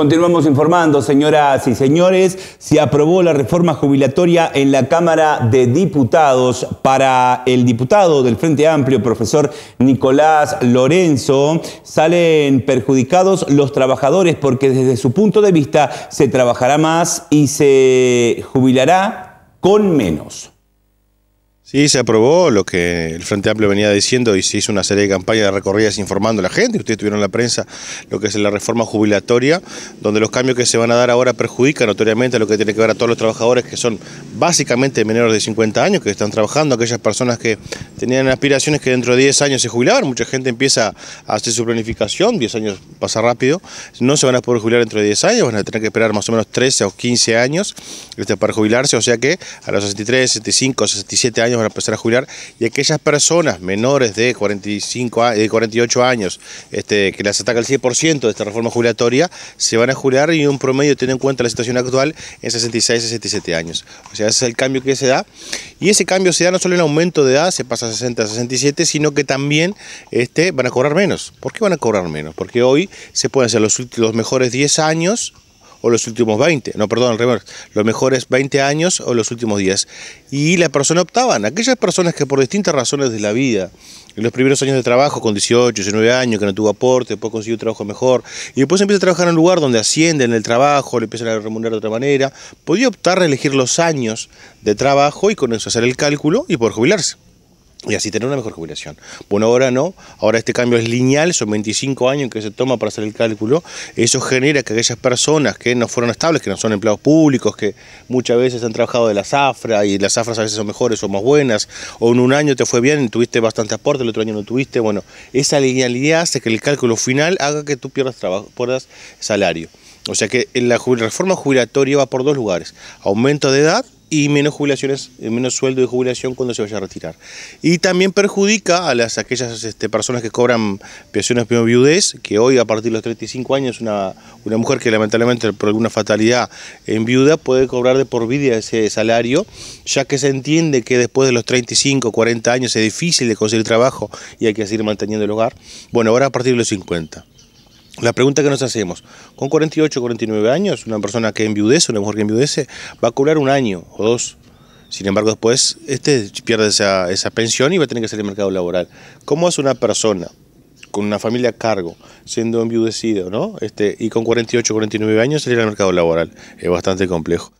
Continuamos informando, señoras y señores, se aprobó la reforma jubilatoria en la Cámara de Diputados para el diputado del Frente Amplio, profesor Nicolás Lorenzo. Salen perjudicados los trabajadores porque desde su punto de vista se trabajará más y se jubilará con menos. Sí, se aprobó lo que el Frente Amplio venía diciendo y se hizo una serie de campañas de recorridas informando a la gente. Ustedes tuvieron en la prensa lo que es la reforma jubilatoria, donde los cambios que se van a dar ahora perjudican notoriamente a lo que tiene que ver a todos los trabajadores que son básicamente menores de 50 años, que están trabajando, aquellas personas que tenían aspiraciones que dentro de 10 años se jubilaban. Mucha gente empieza a hacer su planificación, 10 años pasa rápido, no se van a poder jubilar dentro de 10 años, van a tener que esperar más o menos 13 o 15 años este, para jubilarse, o sea que a los 63, 65, 67 años van a empezar a jubilar y aquellas personas menores de 45 de 48 años este, que las ataca el 100% de esta reforma jubilatoria se van a jubilar y un promedio teniendo en cuenta la situación actual en 66 67 años. O sea, ese es el cambio que se da y ese cambio se da no solo en aumento de edad, se pasa a 60 a 67, sino que también este, van a cobrar menos. ¿Por qué van a cobrar menos? Porque hoy se pueden hacer los, los mejores 10 años o los últimos 20, no, perdón, los mejores 20 años o los últimos 10. Y la persona optaban, aquellas personas que por distintas razones de la vida, en los primeros años de trabajo, con 18, 19 años, que no tuvo aporte, después consiguió un trabajo mejor, y después empieza a trabajar en un lugar donde asciende en el trabajo, le empiezan a remunerar de otra manera, podía optar a elegir los años de trabajo y con eso hacer el cálculo y poder jubilarse y así tener una mejor jubilación. Bueno, ahora no, ahora este cambio es lineal, son 25 años que se toma para hacer el cálculo, eso genera que aquellas personas que no fueron estables, que no son empleados públicos, que muchas veces han trabajado de la zafra y las zafras a veces son mejores o más buenas, o en un año te fue bien, tuviste bastante aporte, el otro año no tuviste, bueno, esa linealidad hace que el cálculo final haga que tú pierdas, trabajo, pierdas salario. O sea que la reforma jubilatoria va por dos lugares, aumento de edad y menos jubilaciones, eh, menos sueldo de jubilación cuando se vaya a retirar. Y también perjudica a las aquellas este, personas que cobran pensiones de viudez, que hoy a partir de los 35 años una, una mujer que lamentablemente por alguna fatalidad en viuda puede cobrar de por vida ese salario, ya que se entiende que después de los 35, 40 años es difícil de conseguir trabajo y hay que seguir manteniendo el hogar. Bueno, ahora a partir de los 50. La pregunta que nos hacemos, con 48 49 años, una persona que enviudece, una mujer que enviudece, va a cobrar un año o dos. Sin embargo, después este pierde esa, pensión y va a tener que salir al mercado laboral. ¿Cómo hace una persona con una familia a cargo, siendo enviudecido, ¿no? Este, y con 48 49 años salir al mercado laboral? Es bastante complejo.